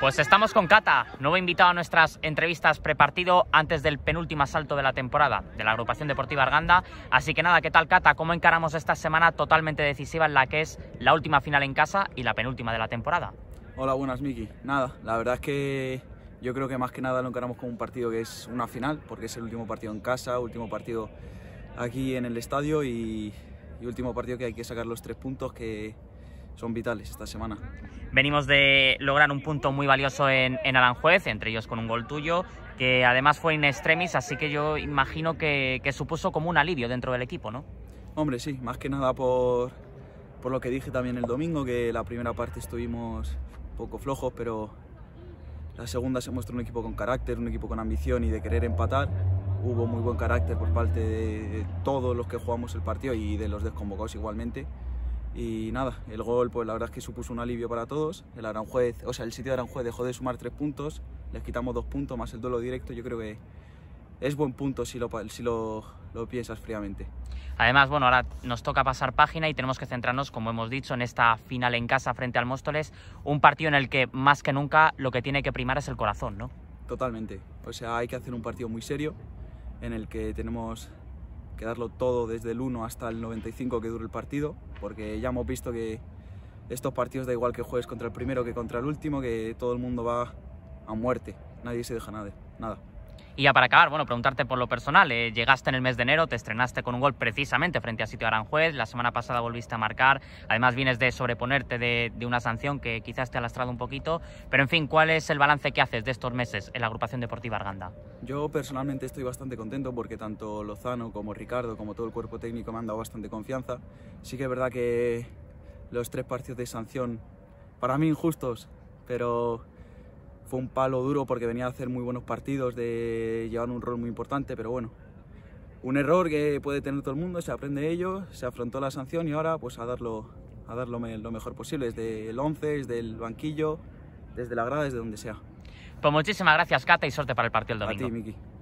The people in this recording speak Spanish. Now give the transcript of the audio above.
Pues estamos con Cata, nuevo invitado a nuestras entrevistas prepartido antes del penúltimo asalto de la temporada de la agrupación deportiva Arganda. Así que nada, ¿qué tal Cata? ¿Cómo encaramos esta semana totalmente decisiva en la que es la última final en casa y la penúltima de la temporada? Hola, buenas Miki. Nada, la verdad es que yo creo que más que nada lo encaramos como un partido que es una final, porque es el último partido en casa, último partido aquí en el estadio y último partido que hay que sacar los tres puntos que son vitales esta semana. Venimos de lograr un punto muy valioso en, en Aranjuez, entre ellos con un gol tuyo, que además fue in extremis, así que yo imagino que, supuso como un alivio dentro del equipo, ¿no? Hombre, sí, más que nada por, por lo que dije también el domingo, que la primera parte estuvimos un poco flojos, pero la segunda se muestra un equipo con carácter, un equipo con ambición y de querer empatar. Hubo muy buen carácter por parte de todos los que jugamos el partido y de los desconvocados igualmente. Y nada, el gol, pues la verdad es que supuso un alivio para todos. El Aranjuez, o sea, el sitio de Aranjuez dejó de sumar tres puntos, les quitamos dos puntos más el duelo directo. Yo creo que es buen punto si lo, si lo, lo piensas fríamente. Además, bueno, ahora nos toca pasar página y tenemos que centrarnos, como hemos dicho, en esta final en casa frente al Móstoles, un partido en el que más que nunca lo que tiene que primar es el corazón, ¿no? Totalmente. O sea, hay que hacer un partido muy serio en el que tenemos Quedarlo todo desde el 1 hasta el 95 que dure el partido, porque ya hemos visto que estos partidos da igual que juegues contra el primero que contra el último, que todo el mundo va a muerte, nadie se deja nada. nada. Y ya para acabar, bueno, preguntarte por lo personal. Eh, llegaste en el mes de enero, te estrenaste con un gol precisamente frente a Sitio Aranjuez. La semana pasada volviste a marcar. Además, vienes de sobreponerte de, de una sanción que quizás te ha lastrado un poquito. Pero en fin, ¿cuál es el balance que haces de estos meses en la agrupación deportiva Arganda? Yo personalmente estoy bastante contento porque tanto Lozano como Ricardo, como todo el cuerpo técnico, me han dado bastante confianza. Sí que es verdad que los tres partidos de sanción, para mí injustos, pero fue un palo duro porque venía a hacer muy buenos partidos, de llevar un rol muy importante, pero bueno, un error que puede tener todo el mundo, se aprende de ello, se afrontó la sanción y ahora pues a darlo, a darlo lo mejor posible, desde el 11, desde el banquillo, desde la grada, desde donde sea. Pues muchísimas gracias, Cata, y suerte para el partido el domingo. A ti, Miki.